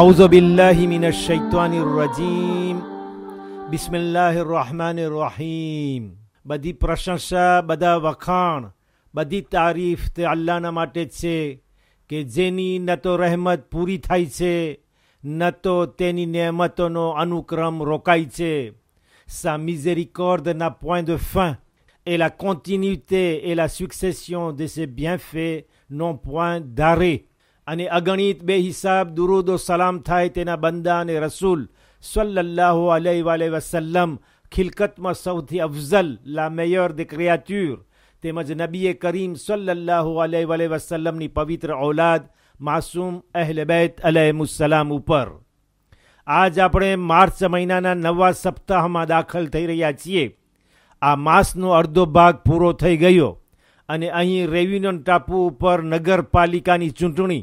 Auzubillahi minash shaytani radhim, bismillahirrahmanirrahim. Badi prashansha bada wakhan, badi tarif te allana matetse, ke zeni nato rahmat purit haise, nato teni no anukram rokaytse. Sa misericorde n'a point de fin, et la continuité et la succession de ses bienfaits n'ont point d'arrêt. અને અગણિત બે હિસાબ દુરુદો સલામ થાય તેના બંદા અને રસૂલ સલ્લાહુ અલહી વાલે વસલ્લમ ખિલકતમાં સૌથી અફઝલ લા મેયર ધ ક્રિયાચ્યુર તેમજ નબીએ કરીમ સલ્લાહુ અલહી વસલ્લમની પવિત્ર ઔલાદ માસૂમ અહેલબૈત અલહમુસલામ ઉપર આજ આપણે માર્ચ મહિનાના નવા સપ્તાહમાં દાખલ થઈ રહ્યા છીએ આ માસનો અડધો ભાગ પૂરો થઈ ગયો અને અહીં રેવિનન ટાપુ ઉપર નગરપાલિકાની ચૂંટણી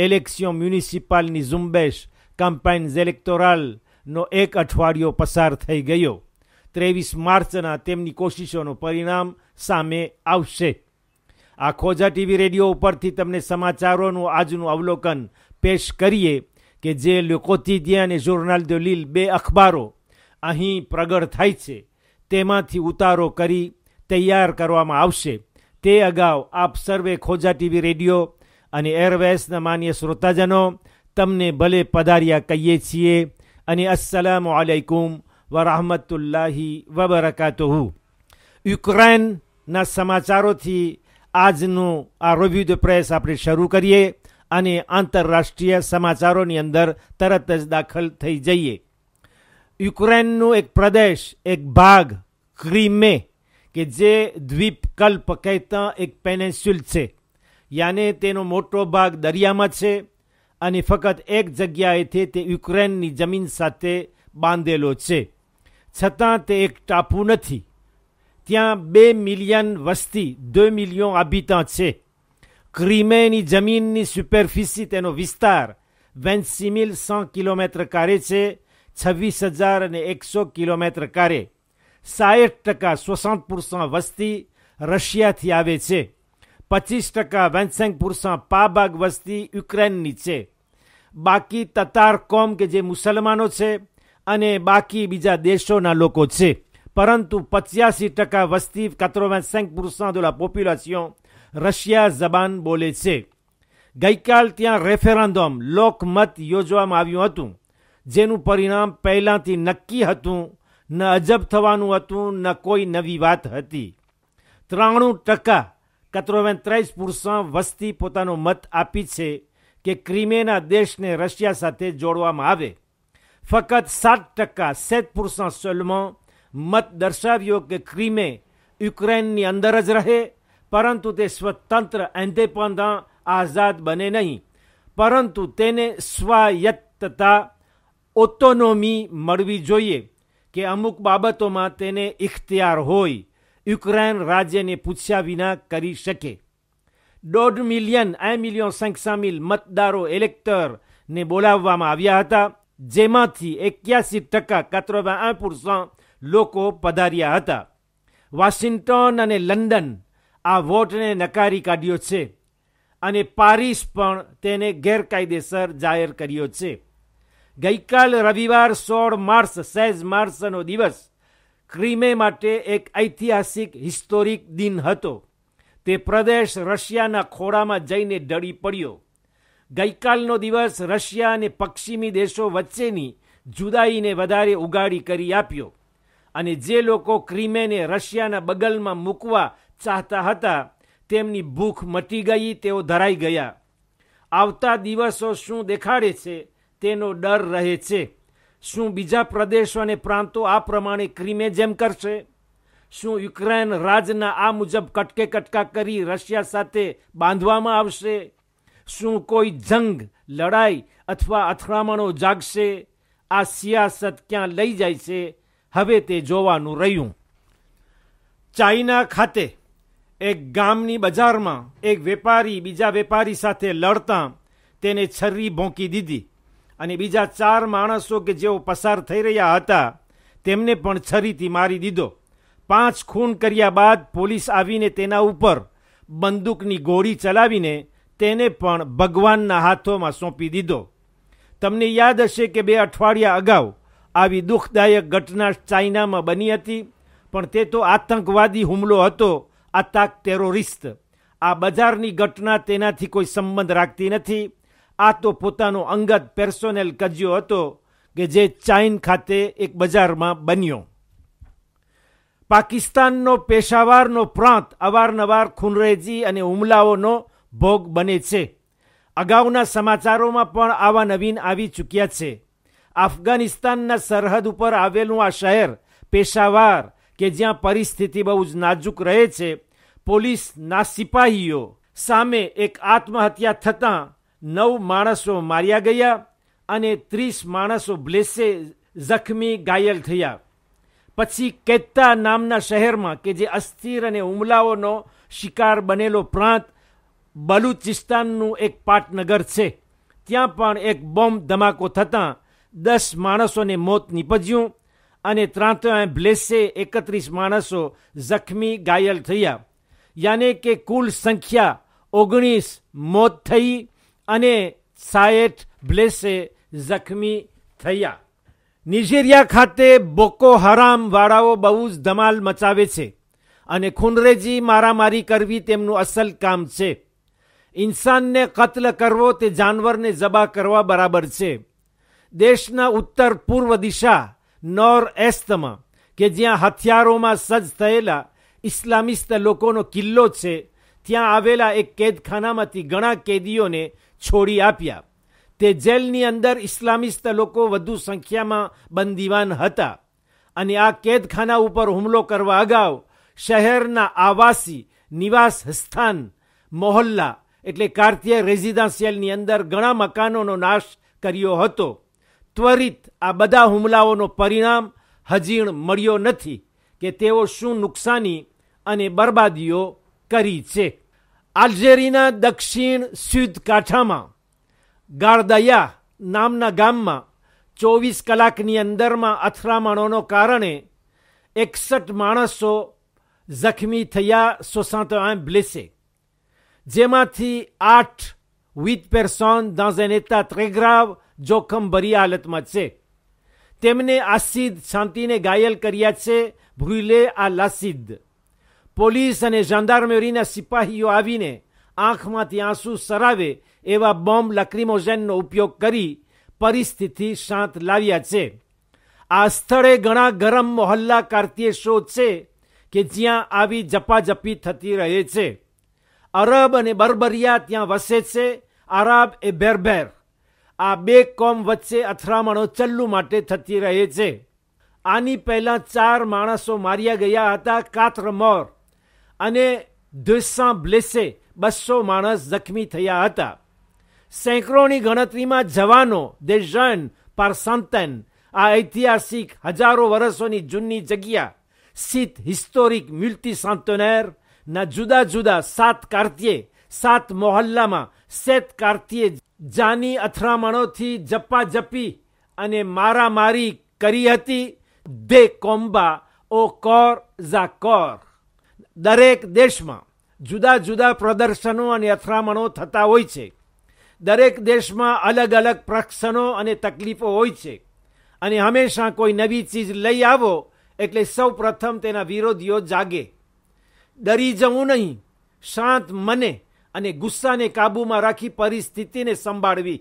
ઇલેક્શન મ્યુનિસિપાલની ઝુંબેશ કમ્પાઇન્સ ઇલેક્ટોરલનો એક અઠવાડિયો પસાર થઈ ગયો ત્રેવીસ માર્ચના તેમની કોશિશોનું પરિણામ સામે આવશે આ ખોજા ટીવી રેડિયો ઉપરથી તમને સમાચારોનું આજનું અવલોકન પેશ કરીએ કે જે લોકોતીદિયા અને જોર્નાલ દો લીલ બે અખબારો અહીં પ્રગટ થાય છે તેમાંથી ઉતારો કરી તૈયાર કરવામાં આવશે તે અગાઉ આપ સર્વે ખોજા ટીવી રેડિયો અને એરવેસના માન્ય શ્રોતાજનો તમને ભલે પધાર્યા કહીએ છીએ અને અસલામ આલૈકુમ વરહમતુલ્લાહી વબરકાતુહુ યુક્રેનના સમાચારોથી આજનું આ રોવ્યુ પ્રેસ આપણે શરૂ કરીએ અને આંતરરાષ્ટ્રીય સમાચારોની અંદર તરત જ દાખલ થઈ જઈએ યુક્રેનનું એક પ્રદેશ એક ભાગ ક્રીમે કે જે દ્વીપકલ્પ કહેતા એક પેનેન્સ્યુલ છે યાને તેનો મોટો ભાગ દરિયામાં છે અને ફક્ત એક જગ્યાએથી તે યુક્રેનની જમીન સાથે બાંધેલો છે છતાં તે એક ટાપુ નથી ત્યાં બે મિલિયન વસ્તી દો મિલિયો આબિતા છે ક્રિમેની જમીનની સુપરફિસી તેનો વિસ્તાર વેન્સીમિલ સો કિલોમીટર કારે છે છવ્વીસ હજાર અને એકસો કિલોમીટર કારે સાઠ ટકા સોસઠ વસ્તી રશિયાથી આવે છે પચીસ ટકા વેન્સેંગપુરસાં પાબાગ વસ્તી યુક્રેનની છે બાકી તતાર કોમ કે જે મુસલમાનો છે અને બાકી બીજા દેશોના લોકો છે પરંતુ પચ્યાસી ટકા વસ્તી કાત્રોવેન્સેંગ પુરુષાં દોલા પોપ્યુલેશન રશિયા જબાન બોલે છે ગઈકાલ ત્યાં રેફેરેન્ડમ લોકમત યોજવામાં આવ્યું હતું જેનું પરિણામ પહેલાંથી નક્કી હતું ન અજબ થવાનું હતું ન કોઈ નવી વાત હતી ત્રાણું ટકા 93% વસ્તી પોતાનો મત આપી છે કે ક્રિમેના દેશને રશિયા સાથે જોડવામાં આવે ફક્ત સાત ટકા સેત પુરુષાં સોલમાં મત દર્શાવ્યો કે ક્રિમે યુક્રેનની અંદર જ રહે પરંતુ તે સ્વતંત્ર એંધેપંદા આઝાદ બને નહીં પરંતુ તેને સ્વાયત્તતા ઓટોનોમી મળવી જોઈએ કે અમુક બાબતોમાં તેને ઇખ્તિયાર હોય યુક્રેન રાજ્યને પૂછ્યા વિના કરી શકે દોઢ મિલિયન આ મિલિયન સંખ્યા મિલ મતદારો ઇલેક્ટરને બોલાવવામાં આવ્યા હતા જેમાંથી એક્યાસી ટકા કતરોબા આ કાત્રોબા લોકો પધાર્યા હતા વોશિંગ્ટન અને લંડન આ વોટને નકારી કાઢ્યો છે અને પારિસ પણ તેને ગેરકાયદેસર જાહેર કર્યો છે ગઈકાલ રવિવાર સોળ માર્ચ સેઝ માર્ચનો દિવસ ક્રિમે માટે એક ઐતિહાસિક હિસ્ટોરિક દિન હતો તે પ્રદેશ રશિયાના ખોળામાં જઈને ઢળી પડ્યો ગઈકાલનો દિવસ રશિયા અને પશ્ચિમી દેશો વચ્ચેની જુદાઈને વધારે ઉગાડી કરી આપ્યો અને જે લોકો ક્રીમેને રશિયાના બગલમાં મૂકવા ચાહતા હતા તેમની ભૂખ મટી ગઈ તેઓ ધરાઈ ગયા આવતા દિવસો શું દેખાડે છે તેનો ડર રહે છે શું બીજા પ્રદેશો અને પ્રાંતો આ પ્રમાણે ક્રીમે જેમ કરશે શું યુક્રેન રાજના આ મુજબ કટકે કટકા કરી રશિયા સાથે બાંધવામાં આવશે શું કોઈ જંગ લડાઈ અથવા અથડામણો જાગશે આ સિયાસત ક્યાં લઈ જાય છે હવે તે જોવાનું રહ્યું ચાઇના ખાતે એક ગામની બજારમાં એક વેપારી બીજા વેપારી સાથે લડતા તેને છરી ભોંકી દીધી અને બીજા ચાર માણસો કે જેઓ પસાર થઈ રહ્યા હતા તેમને પણ છરીથી મારી દીધો પાંચ ખૂન કર્યા બાદ પોલીસ આવીને તેના ઉપર બંદૂકની ગોળી ચલાવીને તેને પણ ભગવાનના હાથોમાં સોંપી દીધો તમને યાદ હશે કે બે અઠવાડિયા અગાઉ આવી દુઃખદાયક ઘટના ચાઇનામાં બની હતી પણ તે તો આતંકવાદી હુમલો હતો આ તાક ટેરોરિસ્ટ આ બજારની ઘટના તેનાથી કોઈ સંબંધ રાખતી નથી આ તો પોતાનો અંગત પર્સોનલ કજિયો હતો કે જે ચાઇન ખાતે એક બજારમાં બન્યો પાકિસ્તાનનો પેશાવારનો પ્રાંત અવારનવાર ખૂનરેજી અને હુમલાઓનો ભોગ બને છે અગાઉના સમાચારોમાં પણ આવા નવીન આવી ચૂક્યા છે અફઘાનિસ્તાનના સરહદ ઉપર આવેલું આ શહેર પેશાવાર કે જ્યાં પરિસ્થિતિ બહુ જ નાજુક રહે છે પોલીસના સિપાહીઓ સામે એક આત્મહત્યા થતાં નવ માણસો માર્યા ગયા અને ત્રીસ માણસો બ્લેસે જખમી ઘાયલ થયા પછી કેત્તા નામના શહેરમાં કે જે અસ્થિર અને હુમલાઓનો શિકાર બનેલો પ્રાંત બલુચિસ્તાનનું એક પાટનગર છે ત્યાં પણ એક બોમ્બ ધમાકો થતાં દસ માણસોને મોત નીપજ્યું અને ત્રાંત બ્લેસે એકત્રીસ માણસો જખમી ઘાયલ થયા યાને કે કુલ સંખ્યા ઓગણીસ મોત થઈ અને સાયેટ બ્લેસે જખમી થયા નિજેરિયા ખાતે બોકો હરામ વાળાઓ બહુ જ ધમાલ મચાવે છે અને ખૂનરેજી મારામારી કરવી તેમનું અસલ કામ છે ઇન્સાનને કત્લ કરવો તે જાનવરને જબા કરવા બરાબર છે દેશના ઉત્તર પૂર્વ દિશા નોર એસ્તમાં કે જ્યાં હથિયારોમાં સજ્જ થયેલા ઇસ્લામિસ્ત લોકોનો કિલ્લો છે ત્યાં આવેલા એક કેદખાનામાંથી ઘણા કેદીઓને છોડી આપ્યા તે જેલની અંદર ઇસ્લામિસ્ત લોકો વધુ સંખ્યામાં બંદીવાન હતા અને આ કેદખાના ઉપર હુમલો કરવા અગાઉ શહેરના આવાસી નિવાસ સ્થાન મોહલ્લા એટલે કાર્તિય રેઝિડન્સિયલની અંદર ઘણા મકાનોનો નાશ કર્યો હતો ત્વરિત આ બધા હુમલાઓનો પરિણામ હજીણ મળ્યો નથી કે તેઓ શું નુકસાની અને બરબાદીઓ કરી છે આલ્જેરીના દક્ષિણ સુદ કાંઠામાં ગાળદયા નામના ગામમાં ચોવીસ કલાકની અંદરમાં અથડામણોનો કારણે એકસઠ માણસો જખમી થયા સોસાંતો આ બ્લેસે જેમાંથી આઠ વિથ પેરસોન દાઝેન એતા ત્રેગ્રાવ જોખમભરી હાલતમાં છે તેમને આસિદ શાંતિને ઘાયલ કર્યા છે ભૂલે આ લાસિદ પોલીસ અને જાંદારમેરીના સિપાહીઓ આવીને આંખમાંથી આંસુ સરાવે એવા બોમ્બ લક્રિમોજનનો ઉપયોગ કરી પરિસ્થિતિ શાંત લાવ્યા છે આ સ્થળે ઘણા ગરમ મોહલ્લા કાર્તીય શો છે કે જ્યાં આવી જપાજપી થતી રહે છે અરબ અને બર્બરિયા ત્યાં વસે છે આરબ એ બેરબેર આ બે કોમ વચ્ચે અથડામણો ચલ્લુ માટે થતી રહે છે આની પહેલાં ચાર માણસો માર્યા ગયા હતા કાતરમોર અને દોસાં બ્લેસે બસો માણસ જખમી થયા હતા સેંકડોની ગણતરીમાં જવાનો દેજન પારસાંતન આ ઐતિહાસિક હજારો વર્ષોની જૂની જગ્યા સ્થિત હિસ્ટોરિક મ્યુલ્ટી સાંતોનેર ના જુદા જુદા સાત કાર્તિએ સાત મોહલ્લામાં સેત કાર્તિએ જાની અથડામણોથી જપી અને મારામારી કરી હતી દે કોમ્બા ઓ કોર ઝા કોર દરેક દેશમાં જુદા જુદા પ્રદર્શનો અને અથડામણો થતા હોય છે દરેક દેશમાં અલગ અલગ પ્રક્ષનો અને તકલીફો હોય છે અને હંમેશા કોઈ નવી ચીજ લઈ આવો એટલે સૌ પ્રથમ તેના વિરોધીઓ જાગે ડરી જવું નહીં શાંત મને અને ગુસ્સાને કાબૂમાં રાખી પરિસ્થિતિને સંભાળવી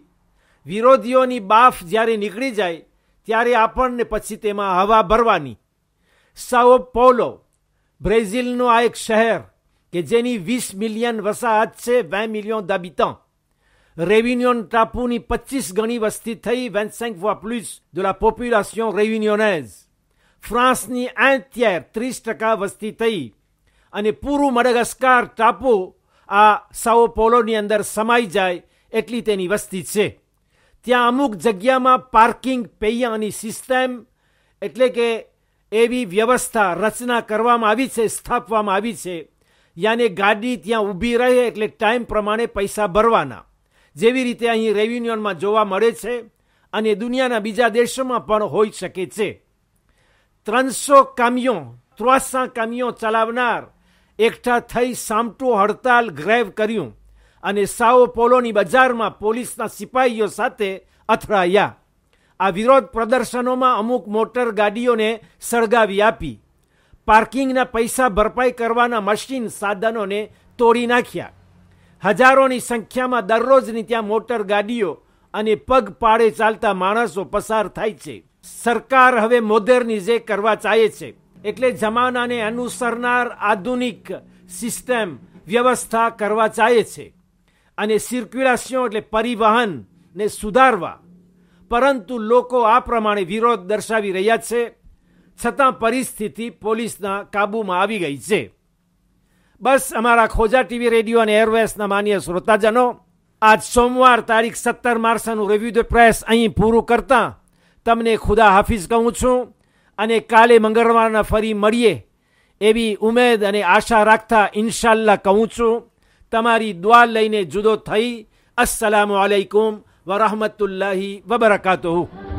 વિરોધીઓની બાફ જ્યારે નીકળી જાય ત્યારે આપણને પછી તેમાં હવા ભરવાની સાઓ પોલો બ્રેઝિલનું આ એક શહેર કે જેની વીસ મિલિયન વસાહત છે બે મિલિયન દાબિતાં Réunion ટાપુની પચીસ ગણી વસ્તી થઈ વેન્સેન્ક cinq fois plus de la population réunionnaise. ફ્રાન્સની un ત્રીસ ટકા વસ્તી થઈ અને પૂરું મડગાસ્કાર ટાપુ આ સાઓ પોલોની અંદર સમાઈ જાય એટલી તેની વસ્તી છે ત્યાં અમુક જગ્યામાં પાર્કિંગ પેયાની સિસ્ટમ એટલે કે એવી વ્યવસ્થા રચના કરવામાં આવી છે સ્થાપવામાં આવી છે યાને ગાડી ત્યાં ઊભી રહે એટલે ટાઈમ પ્રમાણે પૈસા ભરવાના જેવી રીતે અહીં રેવન્યુઅનમાં જોવા મળે છે અને દુનિયાના બીજા દેશોમાં પણ હોઈ શકે છે ત્રણસો કામીઓ ત્રોસા કામીઓ ચલાવનાર એકઠા થઈ સામટું હડતાલ ગ્રેવ કર્યું અને સાઓ પોલોની બજારમાં પોલીસના સિપાહીઓ સાથે અથડાયા આ વિરોધ પ્રદર્શનોમાં અમુક મોટર ગાડીઓને સળગાવી આપી પાર્કિંગના પૈસા ભરપાઈ કરવાના મશીન સાધનોને તોડી નાખ્યા હજારોની સંખ્યામાં દરરોજની ત્યાં મોટર ગાડીઓ અને પગ પાડે ચાલતા માણસો પસાર થાય છે સરકાર હવે મોદેરની જે કરવા ચાહે છે એટલે જમાનાને અનુસરનાર આધુનિક સિસ્ટમ વ્યવસ્થા કરવા ચાહે છે અને સર્ક્યુલેશન એટલે પરિવહનને સુધારવા પરંતુ લોકો આ પ્રમાણે વિરોધ દર્શાવી રહ્યા છે છતાં પરિસ્થિતિ પોલીસના કાબૂમાં આવી ગઈ છે બસ અમારા ખોજા ટીવી રેડિયો અને એરવેસના માન્ય શ્રોતાજનો આજ સોમવાર તારીખ સત્તર માર્ચનું રિવ્યુ ધ પ્રેસ અહીં પૂરું કરતાં તમને ખુદા હાફિઝ કહું છું અને કાલે મંગળવારના ફરી મળીએ એવી ઉમેદ અને આશા રાખતા ઇન્શાલ્લા કહું છું તમારી દ્વાર લઈને જુદો થઈ અસલામ આલૈકુમ ورحمة الله وبركاته